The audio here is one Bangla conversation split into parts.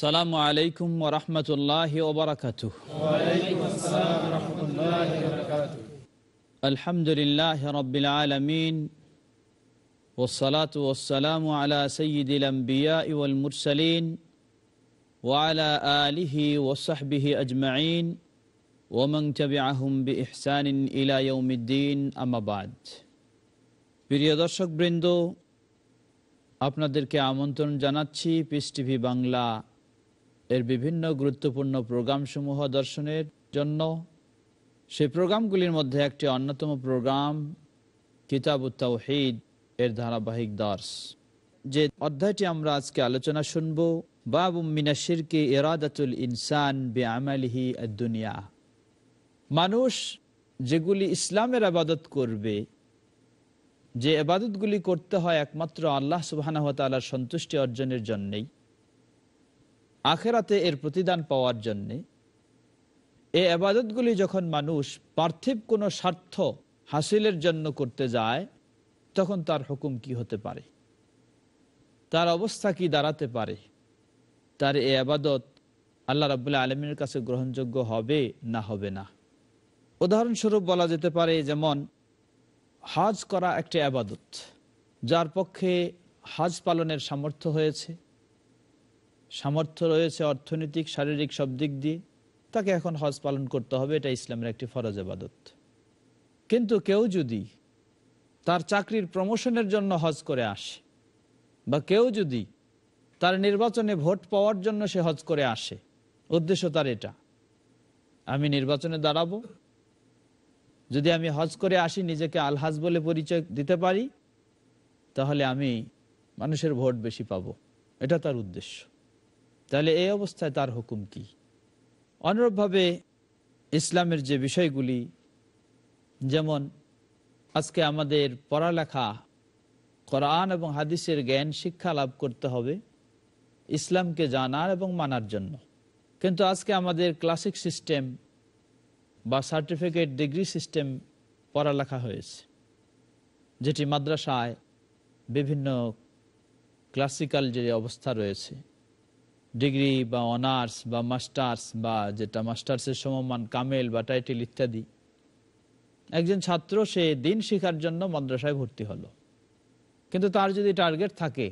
আসসালামু আলাইকুম ওরহমতুল্লাহ ওবরাকাত আলহামদুলিল্লাহ রবিল আলমিন ওসলাত ওসালাম আলা সঈদুল আম্বিয়া ইউল মুরসালিন ওয়ালা আলিহি ওয়া সাহবিহি আজমাইন ওমং চবি আহম বি ইহসানিন ইলায়ুমিদ্দিন আমাবাদ প্রিয় দর্শকবৃন্দ আপনাদেরকে আমন্ত্রণ জানাচ্ছি পিস টিভি বাংলা এর বিভিন্ন গুরুত্বপূর্ণ প্রোগ্রামসমূহ দর্শনের জন্য সেই প্রোগ্রামগুলির মধ্যে একটি অন্যতম প্রোগ্রাম কিতাব হেদ এর ধারাবাহিক দর্শ যে অধ্যায়টি আমরা আজকে আলোচনা শুনব বাবু মিনাশিরকে এরাদাতুল ইনসান বে আমালিহি দুনিয়া মানুষ যেগুলি ইসলামের আবাদত করবে যে আবাদতগুলি করতে হয় একমাত্র আল্লাহ সুবাহ সন্তুষ্টি অর্জনের জন্যেই আখেরাতে এর প্রতিদান পাওয়ার জন্যে এই আবাদতগুলি যখন মানুষ পার্থিব কোনো স্বার্থ হাসিলের জন্য করতে যায় তখন তার হুকুম কি হতে পারে তার অবস্থা কি দাঁড়াতে পারে তার এ আবাদত আল্লাহ রাবুল্লাহ আলমীর কাছে গ্রহণযোগ্য হবে না হবে না উদাহরণস্বরূপ বলা যেতে পারে যেমন হাজ করা একটি আবাদত যার পক্ষে হাজ পালনের সামর্থ্য হয়েছে সামর্থ্য রয়েছে অর্থনৈতিক শারীরিক সব দিক দিয়ে তাকে এখন হজ পালন করতে হবে এটা ইসলামের একটি ফরজ আবাদত কিন্তু কেউ যদি তার চাকরির প্রমোশনের জন্য হজ করে আসে বা কেউ যদি তার নির্বাচনে ভোট পাওয়ার জন্য সে হজ করে আসে উদ্দেশ্য তার এটা আমি নির্বাচনে দাঁড়াবো যদি আমি হজ করে আসি নিজেকে আলহাজ বলে পরিচয় দিতে পারি তাহলে আমি মানুষের ভোট বেশি পাব এটা তার উদ্দেশ্য তাহলে এই অবস্থায় তার হুকুম কি অনুরূপভাবে ইসলামের যে বিষয়গুলি যেমন আজকে আমাদের পড়ালেখা কোরআন এবং হাদিসের জ্ঞান শিক্ষা লাভ করতে হবে ইসলামকে জানার এবং মানার জন্য কিন্তু আজকে আমাদের ক্লাসিক সিস্টেম বা সার্টিফিকেট ডিগ্রি সিস্টেম পড়ালেখা হয়েছে যেটি মাদ্রাসায় বিভিন্ন ক্লাসিক্যাল যে অবস্থা রয়েছে ডিগ্রি বা অনার্স বা মাস্টার্স বা যেটা মাস্টার্সের সমমান কামেল বা টাইটেল ইত্যাদি একজন ছাত্র সে দিন শিখার জন্য মাদ্রাসায় ভর্তি হলো কিন্তু তার যদি টার্গেট থাকে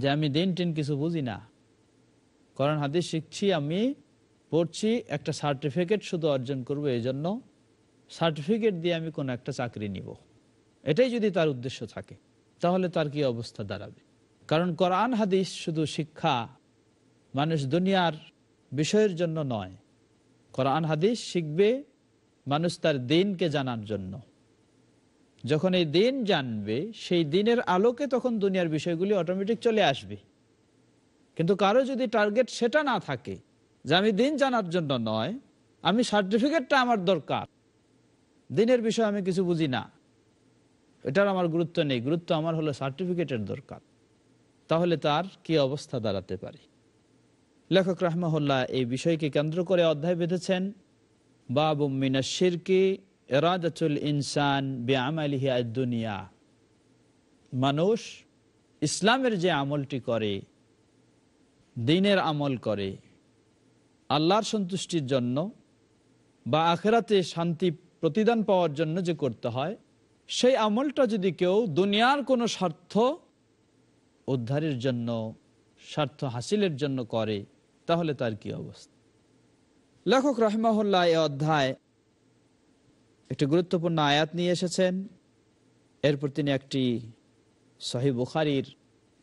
যে আমি দিন টিন কিছু বুঝি না করণ হাদিস শিখছি আমি পড়ছি একটা সার্টিফিকেট শুধু অর্জন করব এই জন্য সার্টিফিকেট দিয়ে আমি কোনো একটা চাকরি নিব এটাই যদি তার উদ্দেশ্য থাকে তাহলে তার কি অবস্থা দাঁড়াবে কারণ কোরআন হাদিস শুধু শিক্ষা মানুষ দুনিয়ার বিষয়ের জন্য নয় কোরআন হাদিস শিখবে মানুষ তার দিনকে জানার জন্য যখন এই দিন জানবে সেই দিনের আলোকে তখন দুনিয়ার বিষয়গুলি অটোমেটিক চলে আসবে কিন্তু কারো যদি টার্গেট সেটা না থাকে যে আমি দিন জানার জন্য নয় আমি সার্টিফিকেটটা আমার দরকার দিনের বিষয়ে আমি কিছু বুঝি না এটার আমার গুরুত্ব নেই গুরুত্ব আমার হলো সার্টিফিকেটের দরকার তাহলে তার কি অবস্থা দাঁড়াতে পারে লেখক রাহমাহুল্লাহ এই বিষয়কে কেন্দ্র করে অধ্যায় বেঁধেছেন বাবু মিনা শিরকি এরাদাতুল ইনসান আলিহিয়া দুনিয়া মানুষ ইসলামের যে আমলটি করে দিনের আমল করে আল্লাহর সন্তুষ্টির জন্য বা আখেরাতে শান্তি প্রতিদান পাওয়ার জন্য যে করতে হয় সেই আমলটা যদি কেউ দুনিয়ার কোনো স্বার্থ উদ্ধারের জন্য স্বার্থ হাসিলের জন্য করে তাহলে তার কি অবস্থা লেখক রহমাহুল্লাহ এ অধ্যায় একটি গুরুত্বপূর্ণ আয়াত নিয়ে এসেছেন এরপর তিনি একটি সহি বুখারির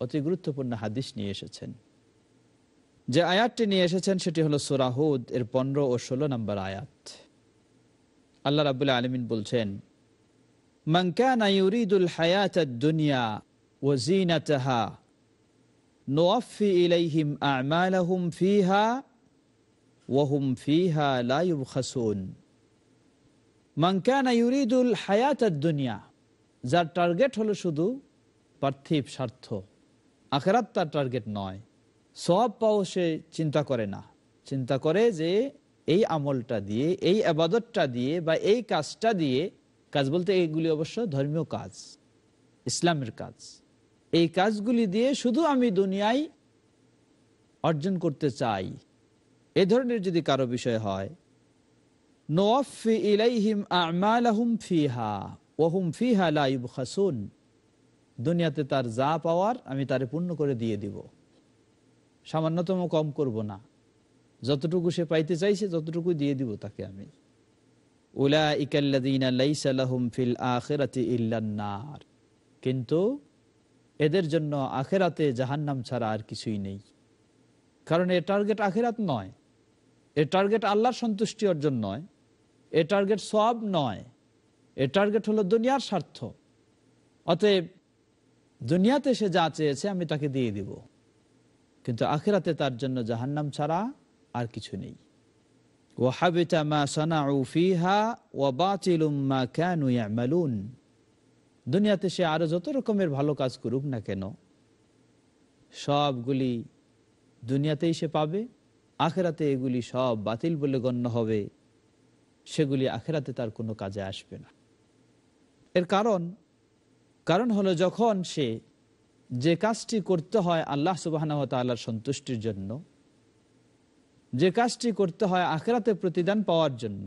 অতি গুরুত্বপূর্ণ হাদিস নিয়ে এসেছেন যে আয়াতটি নিয়ে এসেছেন সেটি হলো সুরাহুদ এর পনেরো ও ষোলো নম্বর আয়াত আল্লাহ রাবুল্লাহ আলমিন বলছেন মঙ্কা ইউরিদুল হায়াত দুনিয়া ও জিনাতাহা নোয়াফি ইলাইহিম আমালাহুম ফিহা ওয়াহুম ফিহা লা ইউবখাসুন মান কানা ইউরিদুল হায়াতাদ দুনিয়া যার টার্গেট হলো শুধু পার্থিব স্বার্থ আখেরাত তার টার্গেট নয় সব পাও সে চিন্তা করে না চিন্তা করে যে এই আমলটা দিয়ে এই আবাদতটা দিয়ে বা এই কাজটা দিয়ে কাজ বলতে এইগুলি অবশ্য ধর্মীয় কাজ ইসলামের কাজ এই কাজগুলি দিয়ে শুধু আমি দুনিয়ায় অর্জন করতে চাই এ ধরনের যদি কারো বিষয় হয় নোয়াফি ইলাইহিম আমালাহুম ফিহা ওহুম ফিহা লাইব খাসুন দুনিয়াতে তার যা পাওয়ার আমি তারে পূর্ণ করে দিয়ে দিব সামান্যতম কম করব না যতটুকু সে পাইতে চাইছে ততটুকু দিয়ে দিব তাকে আমি উলা ইকাল্লাদিনা লাইসালাহুম ফিল আখেরাতি ইল্লান্নার কিন্তু এদের জন্য আখেরাতে জাহান্নাম ছাড়া আর কিছুই নেই কারণ এ টার্গেট আখেরাত নয় এ টার্গেট আল্লাহর সন্তুষ্টি অর্জন নয় এ টার্গেট সব নয় এ টার্গেট হলো দুনিয়ার স্বার্থ অতএব দুনিয়াতে সে যা চেয়েছে আমি তাকে দিয়ে দিব কিন্তু আখেরাতে তার জন্য জাহান্নাম ছাড়া আর কিছু নেই ওয়াহাবিতা মা সানা ও ওয়া বাতিলুম মা কানু ইয়ামালুন দুনিয়াতে সে আরো যত রকমের ভালো কাজ করুক না কেন সবগুলি দুনিয়াতেই সে পাবে আখেরাতে এগুলি সব বাতিল বলে গণ্য হবে সেগুলি আখেরাতে তার কোনো কাজে আসবে না এর কারণ কারণ হলো যখন সে যে কাজটি করতে হয় আল্লাহ সুবাহর সন্তুষ্টির জন্য যে কাজটি করতে হয় আখেরাতে প্রতিদান পাওয়ার জন্য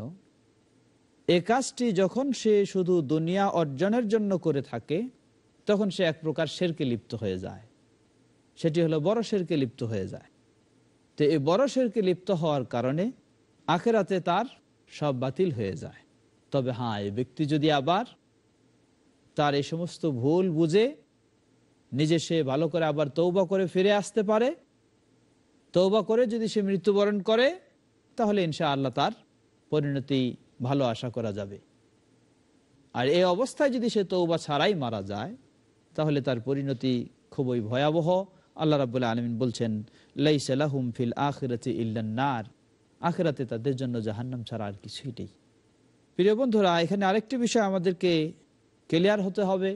এ কাজটি যখন সে শুধু দুনিয়া অর্জনের জন্য করে থাকে তখন সে এক প্রকার শেরকে লিপ্ত হয়ে যায় সেটি হলো বড় শেরকে লিপ্ত হয়ে যায় তো এই বড় শেরকে লিপ্ত হওয়ার কারণে আখেরাতে তার সব বাতিল হয়ে যায় তবে হ্যাঁ এই ব্যক্তি যদি আবার তার এই সমস্ত ভুল বুঝে নিজে সে ভালো করে আবার তৌবা করে ফিরে আসতে পারে তৌবা করে যদি সে মৃত্যুবরণ করে তাহলে ইনশা আল্লাহ তার পরিণতি ভালো আশা করা যাবে আর এই অবস্থায় যদি সে তৌবা ছাড়াই মারা যায় তাহলে তার পরিণতি খুবই ভয়াবহ আল্লাহ রাবুল্লাহ আলমিন বলছেন লাইসালাহুম ফিল আখরাতে নার আখরাতে তাদের জন্য জাহান্নাম ছাড়া আর কিছুই নেই প্রিয় বন্ধুরা এখানে আরেকটি বিষয় আমাদেরকে ক্লিয়ার হতে হবে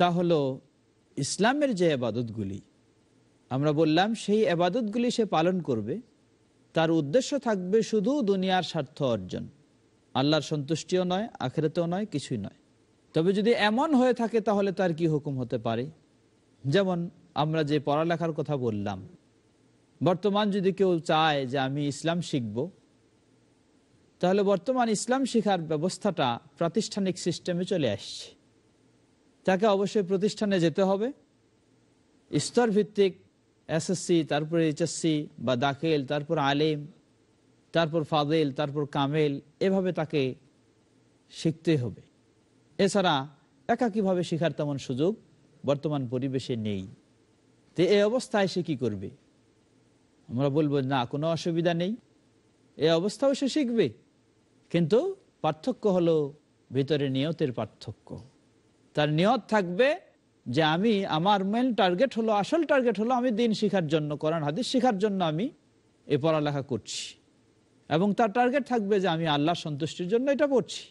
তা হলো ইসলামের যে আবাদতগুলি আমরা বললাম সেই আবাদতগুলি সে পালন করবে তার উদ্দেশ্য থাকবে শুধু দুনিয়ার স্বার্থ অর্জন আল্লাহর সন্তুষ্টিও নয় আখেরাতেও নয় কিছুই নয় তবে যদি এমন হয়ে থাকে তাহলে তার কি হুকুম হতে পারে যেমন আমরা যে পড়ালেখার কথা বললাম বর্তমান যদি কেউ চায় যে আমি ইসলাম শিখব তাহলে বর্তমান ইসলাম শিখার ব্যবস্থাটা প্রাতিষ্ঠানিক সিস্টেমে চলে আসছে তাকে অবশ্যই প্রতিষ্ঠানে যেতে হবে স্তরভিত্তিক এসএসসি তারপরে এইচএসসি বা দাখিল তারপর আলিম তারপর ফাদেল তারপর কামেল এভাবে তাকে শিখতে হবে এছাড়া একাকীভাবে শেখার তেমন সুযোগ বর্তমান পরিবেশে নেই তো এ অবস্থায় সে কী করবে আমরা বলবো না কোনো অসুবিধা নেই এ অবস্থাও সে শিখবে কিন্তু পার্থক্য হলো ভিতরে নিয়তের পার্থক্য তার নিয়ত থাকবে যে আমি আমার মেন টার্গেট হলো আসল টার্গেট হলো আমি দিন শিখার জন্য করান হাদিস শিখার জন্য আমি এ পড়ালেখা করছি এবং তার টার্গেট থাকবে যে আমি আল্লাহ সন্তুষ্টির জন্য এটা পড়ছি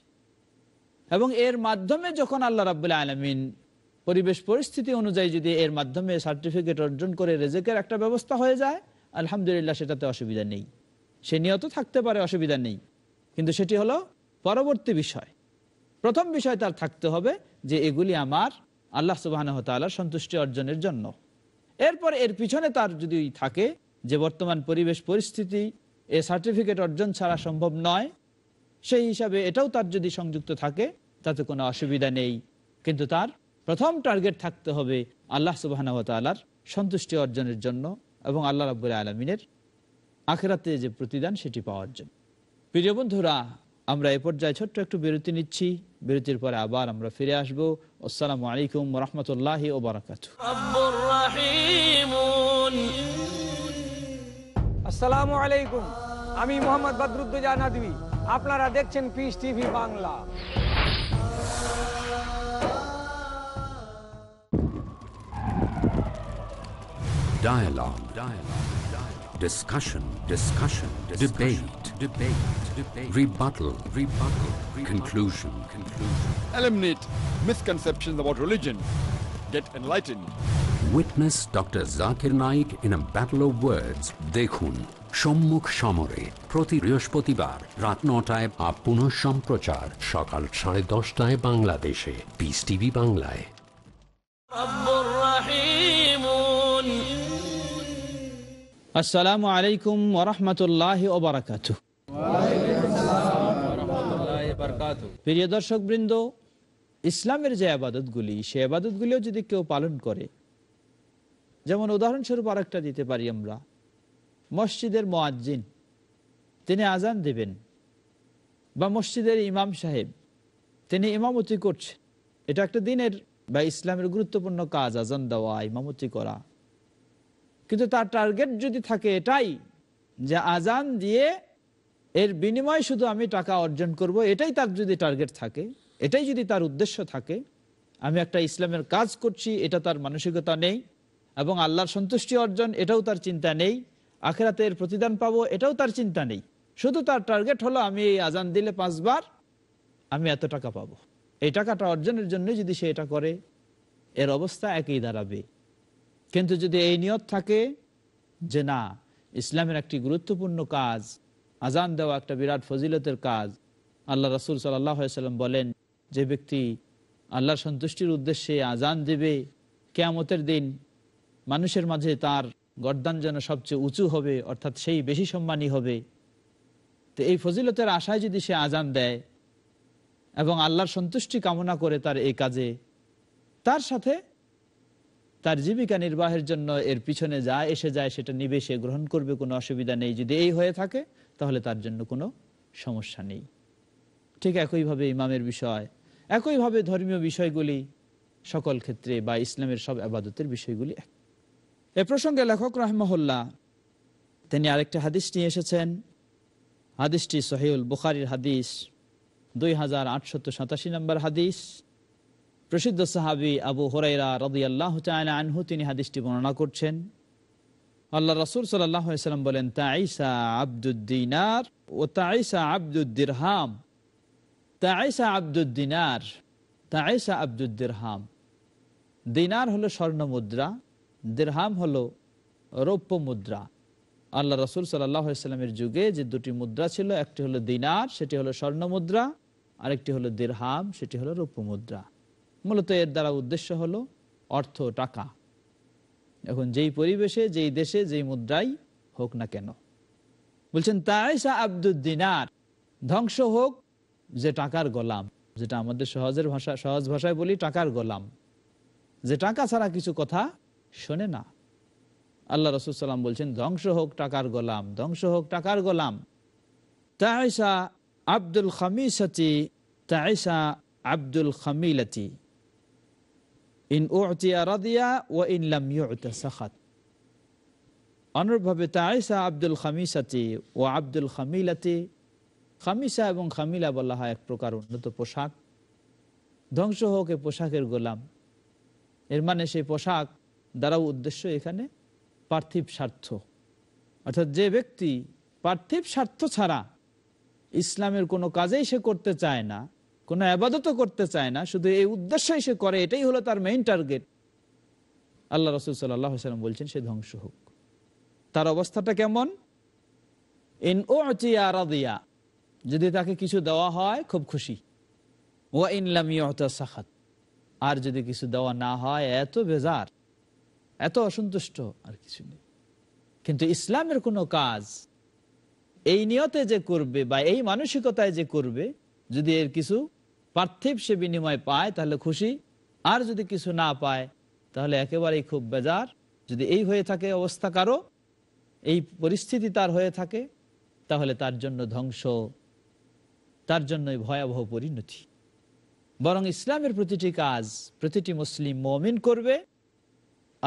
এবং এর মাধ্যমে যখন আল্লাহ রাবুল্লাহ আলমিন পরিবেশ পরিস্থিতি অনুযায়ী যদি এর মাধ্যমে সার্টিফিকেট অর্জন করে রেজেকের একটা ব্যবস্থা হয়ে যায় আলহামদুলিল্লাহ সেটাতে অসুবিধা নেই সে নিয়ত থাকতে পারে অসুবিধা নেই কিন্তু সেটি হলো পরবর্তী বিষয় প্রথম বিষয় তার থাকতে হবে যে এগুলি আমার আল্লাহ তাল্লাহ সন্তুষ্টি অর্জনের জন্য এরপর এর পিছনে তার যদি থাকে যে বর্তমান পরিবেশ পরিস্থিতি এ সার্টিফিকেট অর্জন ছাড়া সম্ভব নয় সেই হিসাবে এটাও তার যদি সংযুক্ত থাকে তাতে কোনো অসুবিধা নেই কিন্তু তার প্রথম টার্গেট থাকতে হবে আল্লাহ সুবাহর সন্তুষ্টি অর্জনের জন্য এবং আল্লাহ রাবুল আলমিনের আখেরাতে যে প্রতিদান সেটি পাওয়ার জন্য প্রিয় বন্ধুরা আমরা এ পর্যায়ে ছোট্ট একটু বিরতি নিচ্ছি বিরতির পরে আবার আমরা ফিরে আসব আসসালামু আলাইকুম রহমতুল্লাহ বারাকাত আসসালামু আলাইকুম আমি মোহাম্মদ বদরুদ্দোজা নাদবি আপনারা দেখছেন peace TV Bangla Dialogue. Dialogue. Dialogue. Discussion. Discussion. Discussion. Debate. Debate. Debate. Rebuttal. Rebuttal. Rebuttal. Conclusion. Conclusion. Eliminate misconceptions about religion. Get enlightened. Witness doctor Zakir Naik in a battle of দেখুন সম্মুখ সমরে প্রতি বৃহস্পতিবার রাত নটায় বা পুনঃ সম্প্রচার সকাল সাড়ে দশটায় বাংলাদেশে পিস টিভি বাংলায় আসসালামু আলাইকুম ওরহমতুল্লাহ ওবরাকাত প্রিয় দর্শক বৃন্দ ইসলামের যে আবাদতগুলি সে আবাদতগুলিও যদি কেউ পালন করে যেমন উদাহরণস্বরূপ আরেকটা দিতে পারি আমরা মসজিদের মোয়াজ্জিন তিনি আজান দেবেন বা মসজিদের ইমাম সাহেব তিনি ইমামতি করছেন এটা একটা দিনের বা ইসলামের গুরুত্বপূর্ণ কাজ আজান দেওয়া ইমামতি করা কিন্তু তার টার্গেট যদি থাকে এটাই যে আজান দিয়ে এর বিনিময়ে শুধু আমি টাকা অর্জন করব এটাই তার যদি টার্গেট থাকে এটাই যদি তার উদ্দেশ্য থাকে আমি একটা ইসলামের কাজ করছি এটা তার মানসিকতা নেই এবং আল্লাহর সন্তুষ্টি অর্জন এটাও তার চিন্তা নেই আখেরাতের প্রতিদান পাবো এটাও তার চিন্তা নেই শুধু তার টার্গেট হলো আমি এই আজান দিলে পাঁচবার আমি এত টাকা পাবো এই টাকাটা অর্জনের জন্য যদি সে এটা করে এর অবস্থা একই দাঁড়াবে কিন্তু যদি এই নিয়ত থাকে যে না ইসলামের একটি গুরুত্বপূর্ণ কাজ আজান দেওয়া একটা বিরাট ফজিলতের কাজ আল্লাহ রসুল সাল্লাম বলেন যে ব্যক্তি আল্লাহ সন্তুষ্টির উদ্দেশ্যে আজান দেবে কেয়ামতের দিন মানুষের মাঝে তার গরদান যেন সবচেয়ে উঁচু হবে অর্থাৎ সেই বেশি সম্মানী হবে তো এই ফজিলতের আশায় যদি সে আজান দেয় এবং আল্লাহর সন্তুষ্টি কামনা করে তার এই কাজে তার সাথে তার জীবিকা নির্বাহের জন্য এর পিছনে যা এসে যায় সেটা নিবে সে গ্রহণ করবে কোনো অসুবিধা নেই যদি এই হয়ে থাকে তাহলে তার জন্য কোনো সমস্যা নেই ঠিক একইভাবে ইমামের বিষয় একইভাবে ধর্মীয় বিষয়গুলি সকল ক্ষেত্রে বা ইসলামের সব আবাদতের বিষয়গুলি এক এ প্রসঙ্গে লেখক রাহমহল্লা তিনি আরেকটি হাদিস নিয়ে এসেছেন হাদিসটি সহিউল বুখারির হাদিস দুই হাজার আটশত সাতাশি নম্বর হাদিস প্রসিদ্ধ সাহাবি আবু হরাইরা রদিয়াল্লাহ চায়না আনহু তিনি হাদিসটি বর্ণনা করছেন আল্লাহ রসুল সাল্লাম বলেন তাইসা আব্দুদ্দিনার ও তাইসা হাম তাইসা আব্দুদ্দিনার তাইসা হাম দিনার হলো স্বর্ণ মুদ্রা দেড়হাম হলো রৌপ্য মুদ্রা আল্লাহ রসুল সাল্লাহামের যুগে যে দুটি মুদ্রা ছিল একটি হলো দিনার সেটি হলো স্বর্ণ মুদ্রা আর একটি হলো দেড়হাম সেটি হলো রৌপ্য মুদ্রা মূলত এর দ্বারা উদ্দেশ্য হলো অর্থ টাকা এখন যেই পরিবেশে যেই দেশে যেই মুদ্রাই হোক না কেন বলছেন তাই আব্দুদ্দিনার ধ্বংস হোক যে টাকার গোলাম যেটা আমাদের সহজের ভাষা সহজ ভাষায় বলি টাকার গোলাম যে টাকা ছাড়া কিছু কথা শোনে না আল্লাহ রসুলাম বলছেন ধ্বংস হোক টাকার গোলাম ধ্বংস হোক টাকার গোলাম তাইসা আব্দুল খামিসাচি তাইসা আব্দুল খামিলাচি ইন উতিয়া রাদিয়া ও ইনলাম সাখাত তাইসা আব্দুল খামিসাচি ও আব্দুল খামিলাতি খামিসা এবং খামিলা বলা হয় এক প্রকার উন্নত পোশাক ধ্বংস হোক এ পোশাকের গোলাম এর মানে সেই পোশাক দ্বারাও উদ্দেশ্য এখানে পার্থিব স্বার্থ অর্থাৎ যে ব্যক্তি পার্থিব স্বার্থ ছাড়া ইসলামের কোনো কাজেই সে করতে চায় না কোনো আবাদত করতে চায় না শুধু এই উদ্দেশ্যই সে করে এটাই হলো তার মেইন টার্গেট আল্লাহ রসুল সাল্লাহ সাল্লাম বলছেন সে ধ্বংস হোক তার অবস্থাটা কেমন ইন ও দিয়া যদি তাকে কিছু দেওয়া হয় খুব খুশি ও ইনলামিয়া সাখাত আর যদি কিছু দেওয়া না হয় এত বেজার এত অসন্তুষ্ট আর কিছু নেই কিন্তু ইসলামের কোনো কাজ এই নিয়তে যে করবে বা এই মানসিকতায় যে করবে যদি এর কিছু পার্থিব সে বিনিময় পায় তাহলে খুশি আর যদি কিছু না পায় তাহলে একেবারেই খুব বেজার যদি এই হয়ে থাকে অবস্থা কারো এই পরিস্থিতি তার হয়ে থাকে তাহলে তার জন্য ধ্বংস তার জন্যই ভয়াবহ পরিণতি বরং ইসলামের প্রতিটি কাজ প্রতিটি মুসলিম মমিন করবে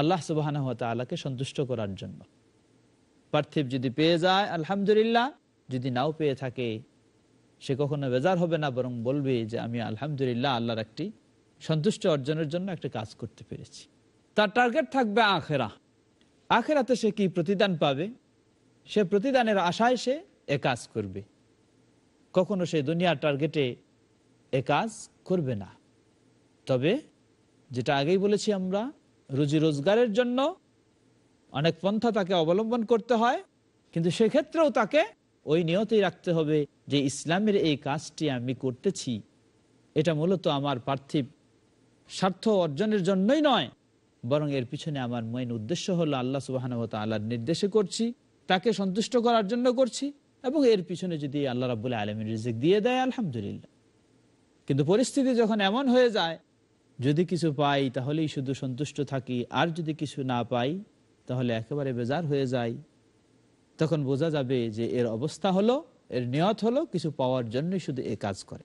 আল্লাহ সুবাহ আল্লাহকে সন্তুষ্ট করার জন্য পার্থিব যদি পেয়ে যায় আলহামদুলিল্লাহ যদি নাও পেয়ে থাকে সে কখনো বেজার হবে না বরং বলবে যে আমি আলহামদুলিল্লাহ আল্লাহর একটি সন্তুষ্ট অর্জনের জন্য একটা কাজ করতে পেরেছি তার টার্গেট থাকবে আখেরা আখেরাতে সে কি প্রতিদান পাবে সে প্রতিদানের আশায় সে এ কাজ করবে কখনো সে দুনিয়ার টার্গেটে এ কাজ করবে না তবে যেটা আগেই বলেছি আমরা রুজি রোজগারের জন্য অনেক পন্থা তাকে অবলম্বন করতে হয় কিন্তু সেক্ষেত্রেও তাকে ওই নিয়তেই রাখতে হবে যে ইসলামের এই কাজটি আমি করতেছি এটা মূলত আমার পার্থিব স্বার্থ অর্জনের জন্যই নয় বরং এর পিছনে আমার মেন উদ্দেশ্য হলো আল্লাহ সুবাহানুভত আল্লাহর নির্দেশে করছি তাকে সন্তুষ্ট করার জন্য করছি এবং এর পিছনে যদি আল্লাহ রাবুল্লাহ আলমীর রিজিক দিয়ে দেয় আলহামদুলিল্লাহ কিন্তু পরিস্থিতি যখন এমন হয়ে যায় যদি কিছু পাই তাহলেই শুধু সন্তুষ্ট থাকি আর যদি কিছু না পাই তাহলে একেবারে বেজার হয়ে যাই তখন বোঝা যাবে যে এর অবস্থা হলো এর নিয়ত হলো কিছু পাওয়ার জন্যই শুধু এ কাজ করে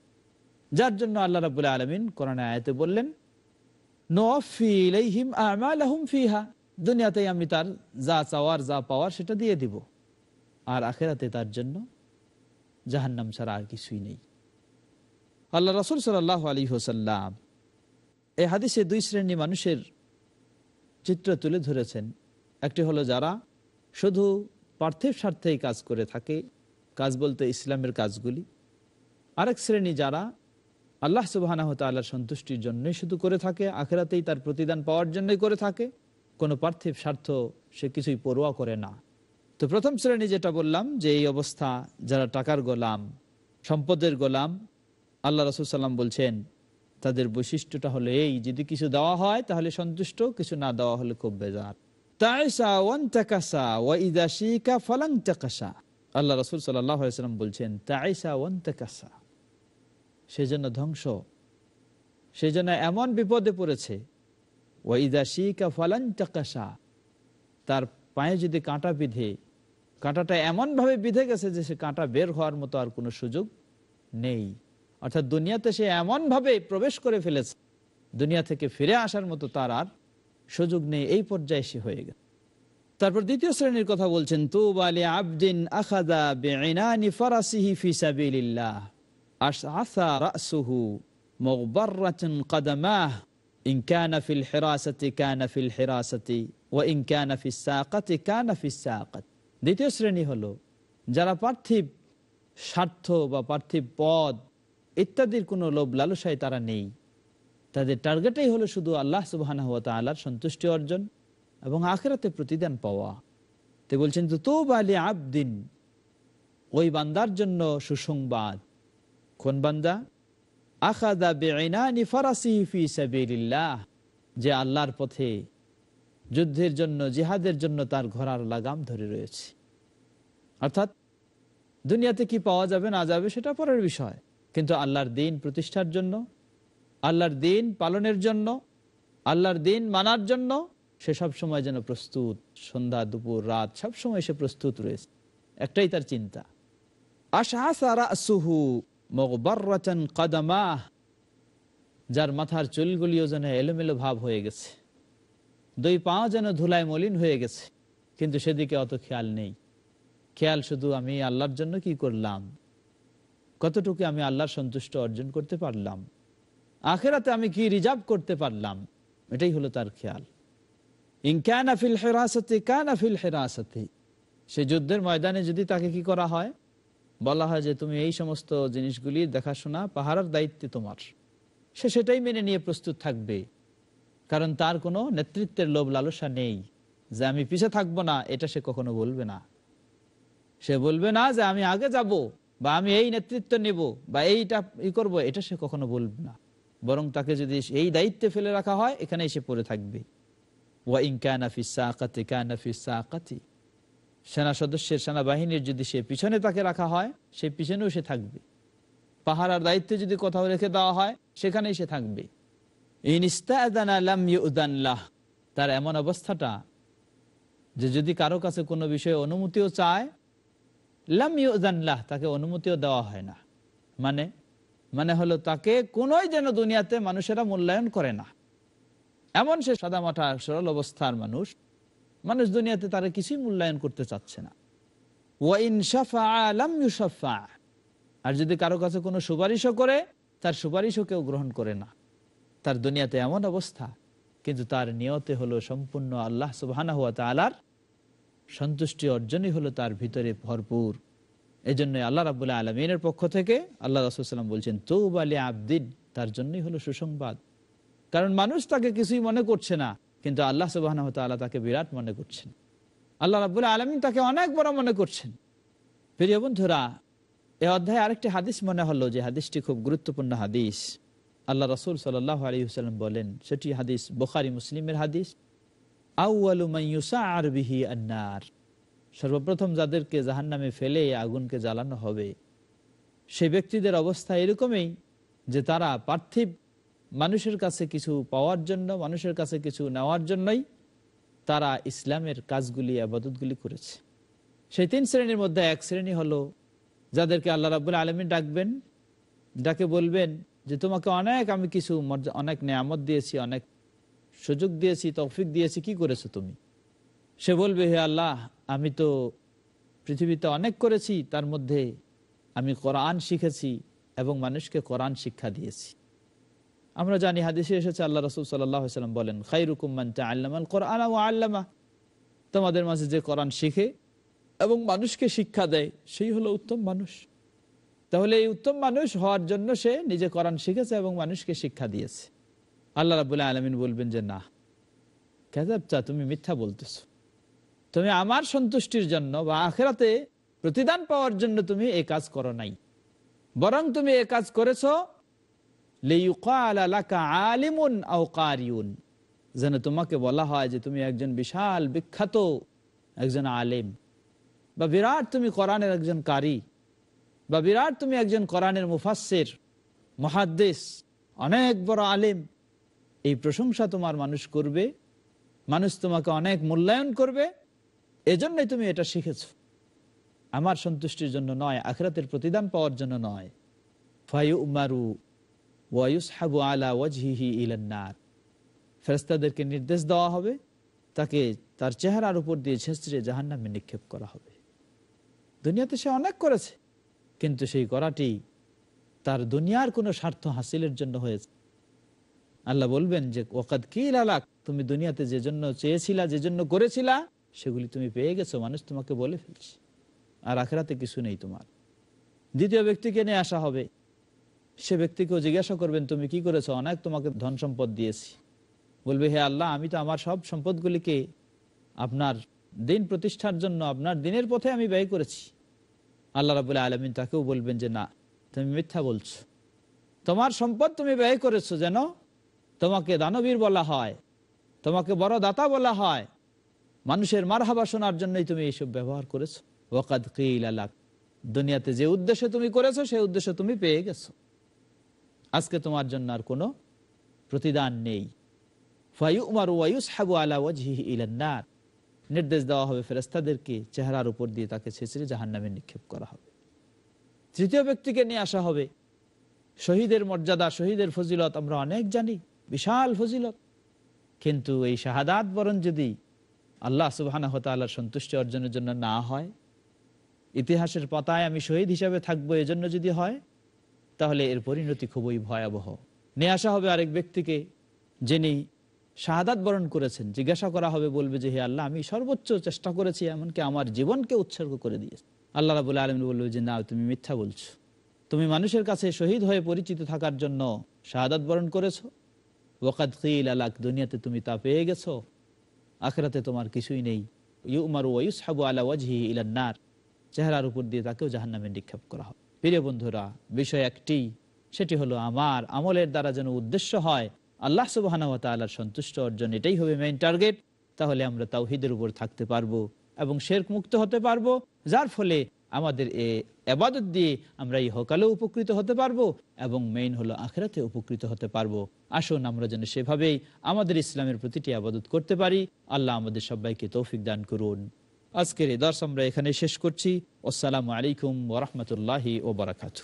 যার জন্য আল্লাহ রাবুল আলমিন কোরআন আয়তে বললেন ফিহা দুনিয়াতেই আমি তার যা চাওয়ার যা পাওয়ার সেটা দিয়ে দিব আর আখেরাতে তার জন্য জাহান্নাম ছাড়া আর কিছুই নেই আল্লাহ রসুল সাল্লাহ আলী হোসাল্লাম এই হাদিসে দুই শ্রেণী মানুষের চিত্র তুলে ধরেছেন একটি হলো যারা শুধু পার্থিব স্বার্থেই কাজ করে থাকে কাজ বলতে ইসলামের কাজগুলি আরেক শ্রেণী যারা আল্লাহ সুবাহানাহতাল্লাহ সন্তুষ্টির জন্যই শুধু করে থাকে আখেরাতেই তার প্রতিদান পাওয়ার জন্যই করে থাকে কোনো পার্থিব স্বার্থ সে কিছুই পড়ুয়া করে না তো প্রথম শ্রেণী যেটা বললাম যে এই অবস্থা যারা টাকার গোলাম সম্পদের গোলাম আল্লাহ রসুল সাল্লাম বলছেন তাদের বৈশিষ্ট্যটা হলো এই যদি কিছু দেওয়া হয় তাহলে সন্তুষ্ট কিছু না দেওয়া হলে খুব বেজার আল্লাহ রসুল সাল্লাম বলছেন তাইসা ওয়ান তাকাসা সে যেন ধ্বংস সে যেন এমন বিপদে পড়েছে ওয়াইদা শিকা ফালান টাকাসা তার পায়ে যদি কাঁটা বিধে কাঁটাটা এমনভাবে বিধে গেছে যে সে কাঁটা বের হওয়ার মতো আর কোনো সুযোগ নেই অর্থাৎ দুনিয়াতে সে এমন ভাবে প্রবেশ করে ফেলেছে দুনিয়া থেকে ফিরে আসার মতো তার আর সুযোগ নেই এই পর্যায়ে সে হয়ে গেল তারপর দ্বিতীয় শ্রেণীর কথা বলছেন তুবালি আবদিন আখাদা দ্বিতীয় শ্রেণী হলো যারা পার্থিব স্বার্থ বা পার্থিব পদ ইত্যাদির কোনো লোভ লালসায় তারা নেই তাদের টার্গেটাই হলো শুধু আল্লাহ সুবাহানা হাত আল্লাহর সন্তুষ্টি অর্জন এবং আখেরাতে প্রতিদান পাওয়া তে বলছেন তো তো বালি আবদিন ওই বান্দার জন্য সুসংবাদ কোন বান্দা আখাদা বেআইনানি ফি যে আল্লাহর পথে যুদ্ধের জন্য জিহাদের জন্য তার ঘোরার লাগাম ধরে রয়েছে অর্থাৎ দুনিয়াতে কি পাওয়া যাবে না যাবে সেটা পরের বিষয় কিন্তু আল্লাহর দিন প্রতিষ্ঠার জন্য আল্লাহর দিন পালনের জন্য আল্লাহর দিন মানার জন্য সে সব সময় যেন প্রস্তুত সন্ধ্যা দুপুর রাত সব সময় সে প্রস্তুত রয়েছে একটাই তার চিন্তা আশা সারা সুহু মগবরাচন কাদামা যার মাথার চুলগুলিও যেন এলোমেলো ভাব হয়ে গেছে দুই পা যেন ধুলায় মলিন হয়ে গেছে কিন্তু সেদিকে অত খেয়াল নেই খেয়াল শুধু আমি আল্লাহর জন্য কি করলাম কতটুকু আমি আল্লাহ সন্তুষ্ট অর্জন করতে পারলাম আখেরাতে আমি কি রিজার্ভ করতে পারলাম এটাই হলো তার খেয়াল ক্যান আফিল হেরাসতে ক্যান আফিল হেরাসতে সে যুদ্ধের ময়দানে যদি তাকে কি করা হয় বলা হয় যে তুমি এই সমস্ত জিনিসগুলি দেখাশোনা পাহারার দায়িত্বে তোমার সে সেটাই মেনে নিয়ে প্রস্তুত থাকবে কারণ তার কোনো নেতৃত্বের লোভ লালসা নেই যে আমি পিছে থাকবো না এটা সে কখনো বলবে না সে বলবে না যে আমি আগে যাব বা আমি এই নেতৃত্ব নেব বা এইটা ই করব এটা সে কখনো বলবে না বরং তাকে যদি এই দায়িত্বে ফেলে রাখা হয় এখানে এসে পড়ে থাকবে ওয়া ইনকানাফি সেনা সদস্যের সেনাবাহিনীর যদি সে পিছনে তাকে রাখা হয় সে পিছনেও সে থাকবে পাহারার দায়িত্বে যদি কোথাও রেখে দেওয়া হয় সেখানেই সে থাকবে তার এমন অবস্থাটা যে যদি কারো কাছে কোনো বিষয়ে অনুমতিও চায় লাম তাকে অনুমতিও দেওয়া হয় না মানে মানে হলো তাকে কোনোই যেন দুনিয়াতে মানুষেরা মূল্যায়ন করে না এমন সে সাদা মাঠা সরল অবস্থার মানুষ মানুষ দুনিয়াতে তার কিছুই মূল্যায়ন করতে চাচ্ছে না আর যদি কারো কাছে কোনো সুপারিশও করে তার সুপারিশও কেউ গ্রহণ করে না তার দুনিয়াতে এমন অবস্থা কিন্তু তার নিয়তে হলো সম্পূর্ণ আল্লাহ সুবাহ সন্তুষ্টি অর্জনই হলো তার ভিতরে ভরপুর জন্য আল্লাহ রাবুল্লাহ আলমিনের পক্ষ থেকে আল্লাহ রসুলাম বলছেন তৌব আলী আবদিন তার জন্যই হলো সুসংবাদ কারণ মানুষ তাকে কিছুই মনে করছে না কিন্তু আল্লাহ সুবাহ তাকে বিরাট মনে করছেন আল্লাহ রাবুল্লাহ আলমিন তাকে অনেক বড় মনে করছেন প্রিয় বন্ধুরা এ অধ্যায়ে আরেকটি হাদিস মনে হলো যে হাদিসটি খুব গুরুত্বপূর্ণ হাদিস আল্লাহ রসুল সাল্লাহ আলী বলেন সেটি হাদিস বোখারি মুসলিমের হাদিস সর্বপ্রথম যাদেরকে জাহান নামে ফেলে আগুনকে জ্বালানো হবে সে ব্যক্তিদের অবস্থা এরকমই যে তারা পার্থিব মানুষের কাছে কিছু পাওয়ার জন্য মানুষের কাছে কিছু নেওয়ার জন্যই তারা ইসলামের কাজগুলি আবাদতগুলি করেছে সেই তিন শ্রেণীর মধ্যে এক শ্রেণী হলো যাদেরকে আল্লাহ রাবুল আলমী ডাকবেন ডাকে বলবেন যে তোমাকে অনেক আমি কিছু অনেক নেয়ামত দিয়েছি অনেক সুযোগ দিয়েছি তৌফিক দিয়েছি কি করেছো তুমি সে বলবে হে আল্লাহ আমি তো পৃথিবীতে অনেক করেছি তার মধ্যে আমি কোরআন শিখেছি এবং মানুষকে কোরআন শিক্ষা দিয়েছি আমরা জানি হাদিসে এসেছে আল্লাহ রসুল সাল্লাম বলেন খাই রুকুমান কোরআন ও আল্লামা তোমাদের মাঝে যে কোরআন শিখে এবং মানুষকে শিক্ষা দেয় সেই হলো উত্তম মানুষ তাহলে এই উত্তম মানুষ হওয়ার জন্য সে নিজে কোরআন শিখেছে এবং মানুষকে শিক্ষা দিয়েছে আল্লাহ রাবুল্লাহ আলমিন বলবেন যে না চা তুমি মিথ্যা বলতেছ তুমি আমার সন্তুষ্টির জন্য বা আখেরাতে প্রতিদান পাওয়ার জন্য তুমি এ কাজ করো নাই বরং তুমি এ কাজ করেছ আলিমুন যেন তোমাকে বলা হয় যে তুমি একজন বিশাল বিখ্যাত একজন আলেম বা বিরাট তুমি কোরআনের একজন কারি বা বিরাট তুমি একজন কোরআনের মুফাসের মহাদ্দেশ অনেক বড় আলেম এই প্রশংসা তোমার মানুষ করবে মানুষ তোমাকে অনেক মূল্যায়ন করবে এজন্যই তুমি এটা শিখেছ আমার সন্তুষ্টির জন্য নয় আখরাতের প্রতিদান পাওয়ার জন্য নয় ফায়ু উমারু ওয়ায়ুস হাবু আলা ওয়াজহিহি ইলান্নার ফেরস্তাদেরকে নির্দেশ দেওয়া হবে তাকে তার চেহারার উপর দিয়ে ছেঁচড়ে জাহান নামে নিক্ষেপ করা হবে দুনিয়াতে সে অনেক করেছে কিন্তু সেই করাটি তার দুনিয়ার কোনো স্বার্থ হাসিলের জন্য হয়েছে আল্লাহ বলবেন যে ওকাদ কি লালাক তুমি দুনিয়াতে যে জন্য চেয়েছিলা যে জন্য করেছিলা সেগুলি তুমি পেয়ে গেছো মানুষ তোমাকে বলে ফেলছে আর আখেরাতে কিছু নেই তোমার দ্বিতীয় ব্যক্তিকে নিয়ে আসা হবে সে ব্যক্তিকেও জিজ্ঞাসা করবেন তুমি কি করেছো অনেক তোমাকে ধন সম্পদ দিয়েছি বলবে হে আল্লাহ আমি তো আমার সব সম্পদগুলিকে আপনার দিন প্রতিষ্ঠার জন্য আপনার দিনের পথে আমি ব্যয় করেছি আল্লাহ রাবুল আলমিন তাকেও বলবেন যে না তুমি মিথ্যা বলছো তোমার সম্পদ তুমি ব্যয় করেছো যেন তোমাকে দানবীর বলা হয় তোমাকে বড় দাতা বলা হয় মানুষের মারহাবা শোনার জন্যই তুমি এইসব ব্যবহার করেছো ওকাদ দুনিয়াতে যে উদ্দেশ্যে তুমি করেছো সেই উদ্দেশ্য তুমি পেয়ে গেছো আজকে তোমার জন্য আর কোনো প্রতিদান নেই নির্দেশ দেওয়া হবে ফেরেস্তাদেরকে চেহারার উপর দিয়ে তাকে ছেঁচড়ে জাহান নামে নিক্ষেপ করা হবে তৃতীয় ব্যক্তিকে নিয়ে আসা হবে শহীদের মর্যাদা শহীদের ফজিলত আমরা অনেক জানি বিশাল ফজিলত কিন্তু এই শাহাদাত বরণ যদি আল্লাহ সুবাহ সন্তুষ্টি অর্জনের জন্য না হয় ইতিহাসের পাতায় আমি শহীদ হিসাবে থাকবো এজন্য যদি হয় তাহলে এর পরিণতি খুবই ভয়াবহ নিয়ে আসা হবে আরেক ব্যক্তিকে যিনি শাহাদাত বরণ করেছেন জিজ্ঞাসা করা হবে বলবে যে হে আল্লাহ আমি সর্বোচ্চ চেষ্টা করেছি এমনকি আমার জীবনকে উৎসর্গ করে দিয়েছি আল্লাহ রাবুল আলম বলবে যে না তুমি মিথ্যা বলছো তুমি মানুষের কাছে শহীদ হয়ে পরিচিত থাকার জন্য শাহাদাত বরণ করেছো ওকাদ খিল আলাক দুনিয়াতে তুমি তা পেয়ে গেছো আখরাতে তোমার কিছুই নেই ইউমার ওয়ুস হাবু আলা ওয়াজহি ইলান্নার চেহারার উপর দিয়ে তাকেও জাহান্নামে নিক্ষেপ করা হয় প্রিয় বন্ধুরা বিষয় একটি সেটি হলো আমার আমলের দ্বারা যেন উদ্দেশ্য হয় আল্লাহ সুবাহর সন্তুষ্ট অর্জন এটাই হবে মেইন টার্গেট তাহলে আমরা তাওহিদের উপর থাকতে পারবো এবং শেরক মুক্ত হতে পারবো যার ফলে আমাদের এ আবাদত দিয়ে আমরা এই হকালে উপকৃত হতে পারবো এবং মেইন হলো আখেরাতে উপকৃত হতে পারবো আসুন আমরা যেন সেভাবেই আমাদের ইসলামের প্রতিটি আবাদত করতে পারি আল্লাহ আমাদের সবাইকে তৌফিক দান করুন আজকের এই দর্শ আমরা এখানে শেষ করছি আসসালামু আলাইকুম ওরহমতুল্লাহি ওবরাকাতু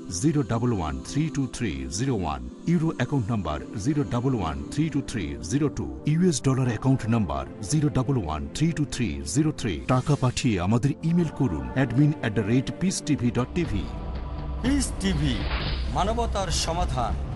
zero double one three two three zero one euro account number zero double one three two three zero two US dollar account number zero double one three two three zero three টাকা পাঠিয়ে আমাদের ইমেল করুন admin at the rate peace TV dot TV peace TV মানবতার সমাধান